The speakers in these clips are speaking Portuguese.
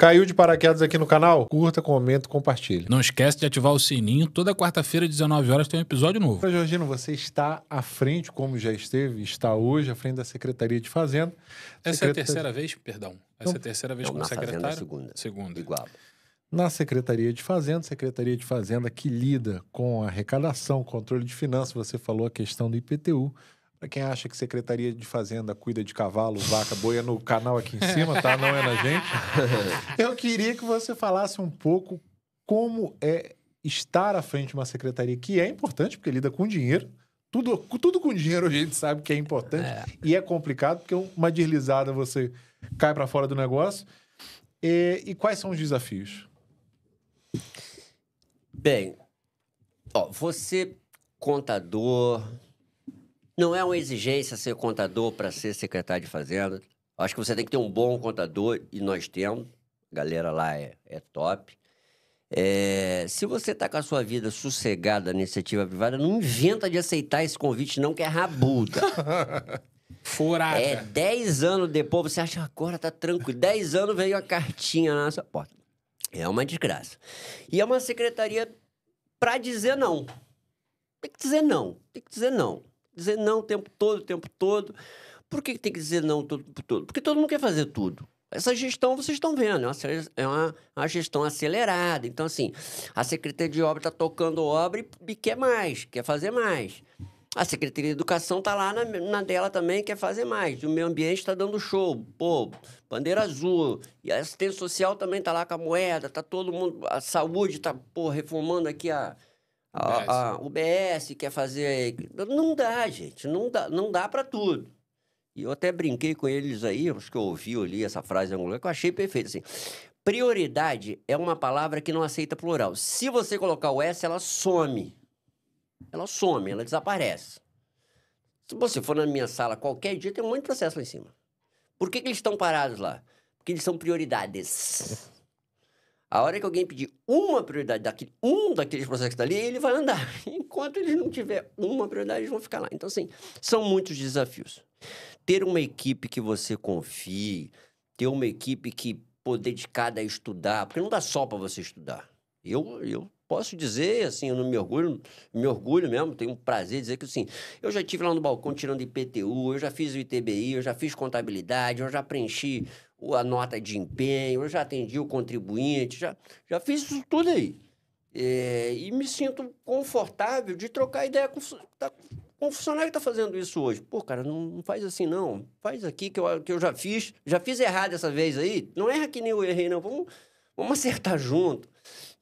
Caiu de paraquedas aqui no canal? Curta, comenta, compartilha. Não esquece de ativar o sininho. Toda quarta-feira, 19 horas, tem um episódio novo. Jorginho, você está à frente, como já esteve, está hoje à frente da Secretaria de Fazenda. Essa é a terceira vez, perdão. Essa então, é a terceira vez como é secretário. segunda. Segunda. Igual. Na Secretaria de Fazenda, Secretaria de Fazenda que lida com arrecadação, controle de finanças, você falou a questão do IPTU. Para quem acha que Secretaria de Fazenda cuida de cavalo, vaca, boia é no canal aqui em cima, tá? Não é na gente. Eu queria que você falasse um pouco como é estar à frente de uma secretaria que é importante porque lida com dinheiro. Tudo, tudo com dinheiro a gente sabe que é importante é. e é complicado porque uma deslizada você cai para fora do negócio. E, e quais são os desafios? Bem, ó, você contador, não é uma exigência ser contador para ser secretário de Fazenda. Acho que você tem que ter um bom contador, e nós temos. A galera lá é, é top. É, se você está com a sua vida sossegada na iniciativa privada, não inventa de aceitar esse convite, não, que é rabuda. Furada. É, 10 anos depois, você acha agora tá tranquilo. 10 anos veio a cartinha na sua porta. É uma desgraça. E é uma secretaria para dizer não. Tem que dizer não. Tem que dizer não dizer não o tempo todo, o tempo todo. Por que tem que dizer não o tempo todo? Porque todo mundo quer fazer tudo. Essa gestão, vocês estão vendo, é uma, é uma gestão acelerada. Então, assim, a Secretaria de Obra está tocando obra e, e quer mais, quer fazer mais. A Secretaria de Educação está lá na, na, dela também, quer fazer mais. O meio ambiente está dando show. Pô, bandeira azul. E a assistência social também está lá com a moeda, está todo mundo. A saúde está, pô, reformando aqui a, a, a, o BS quer fazer. Não dá, gente. Não dá, não dá para tudo. E eu até brinquei com eles aí, acho que eu ouvi ali essa frase em algum lugar, que eu achei perfeito. Assim, prioridade é uma palavra que não aceita plural. Se você colocar o S, ela some. Ela some, ela desaparece. Se você for na minha sala qualquer dia, tem um monte de processo lá em cima. Por que, que eles estão parados lá? Porque eles são prioridades. A hora que alguém pedir uma prioridade daquele, um daqueles processos tá ali, ele vai andar. Enquanto ele não tiver uma prioridade, eles vão ficar lá. Então, assim, são muitos desafios. Ter uma equipe que você confie, ter uma equipe que pô, dedicada a estudar, porque não dá só para você estudar. Eu, eu posso dizer, assim, eu não me orgulho, me orgulho mesmo, tenho um prazer dizer que, assim, eu já estive lá no balcão tirando IPTU, eu já fiz o ITBI, eu já fiz contabilidade, eu já preenchi a nota de empenho, eu já atendi o contribuinte, já, já fiz isso tudo aí. É, e me sinto confortável de trocar ideia com, tá, com funcionário que está fazendo isso hoje. Pô, cara, não, não, faz assim, não. Faz aqui que eu, que eu já fiz. Já fiz errado essa vez aí. Não erra que nem eu errei, não. Vamos, vamos acertar junto.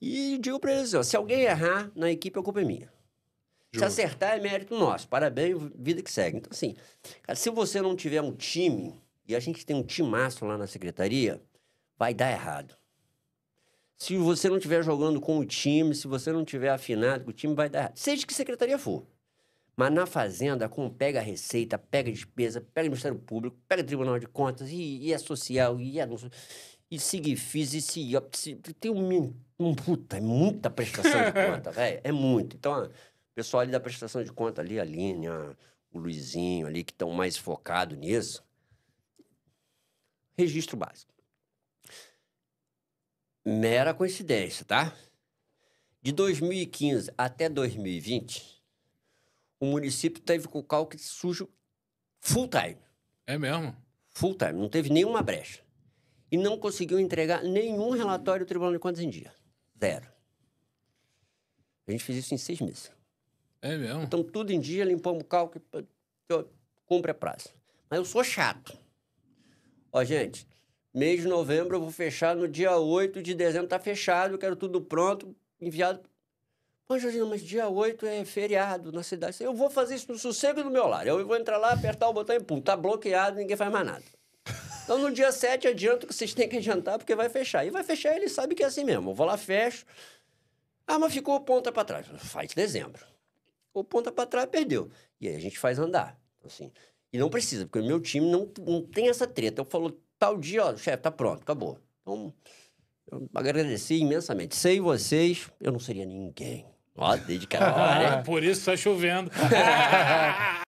E digo para eles, assim, ó, se alguém errar na equipe, a culpa é minha. Se acertar, é mérito nosso. Parabéns, vida que segue. Então, assim, cara, se você não tiver um time e a gente tem um timaço lá na secretaria, vai dar errado. Se você não estiver jogando com o time, se você não estiver afinado com o time, vai dar errado. Seja que secretaria for. Mas na Fazenda, como pega a receita, pega a despesa, pega o Ministério Público, pega o Tribunal de Contas, e, e é social, e é... Não, e Sigfis, e se tem um, um... Puta, é muita prestação de conta, velho. É muito. Então, o pessoal ali da prestação de conta, ali, a Aline, a, o Luizinho ali, que estão mais focados nisso, registro básico. Mera coincidência, tá? De 2015 até 2020, o município teve com cálculo sujo full time. É mesmo? Full time, não teve nenhuma brecha. E não conseguiu entregar nenhum relatório do Tribunal de Contas em dia. Zero. A gente fez isso em seis meses. É mesmo? Então, tudo em dia, limpamos o cálculo, cumpre a prazo. Mas eu sou chato. Ó, gente, mês de novembro eu vou fechar no dia 8 de dezembro, tá fechado, eu quero tudo pronto, enviado. Pô, Jorginho, mas dia 8 é feriado na cidade. Eu vou fazer isso no sossego do meu lar. Eu vou entrar lá, apertar o botão e pum, tá bloqueado, ninguém faz mais nada. Então, no dia 7, adianto que vocês têm que adiantar, porque vai fechar. E vai fechar, ele sabe que é assim mesmo. Eu vou lá, fecho. Ah, mas ficou ponta para trás. Faz dezembro. Ficou ponta para trás, perdeu. E aí a gente faz andar. Então, assim, e não precisa, porque o meu time não, não tem essa treta. Eu falo, tal dia, ó, chefe, tá pronto, acabou. Então, eu agradeci imensamente. Sem vocês, eu não seria ninguém. Ó, desde né? Por isso tá chovendo.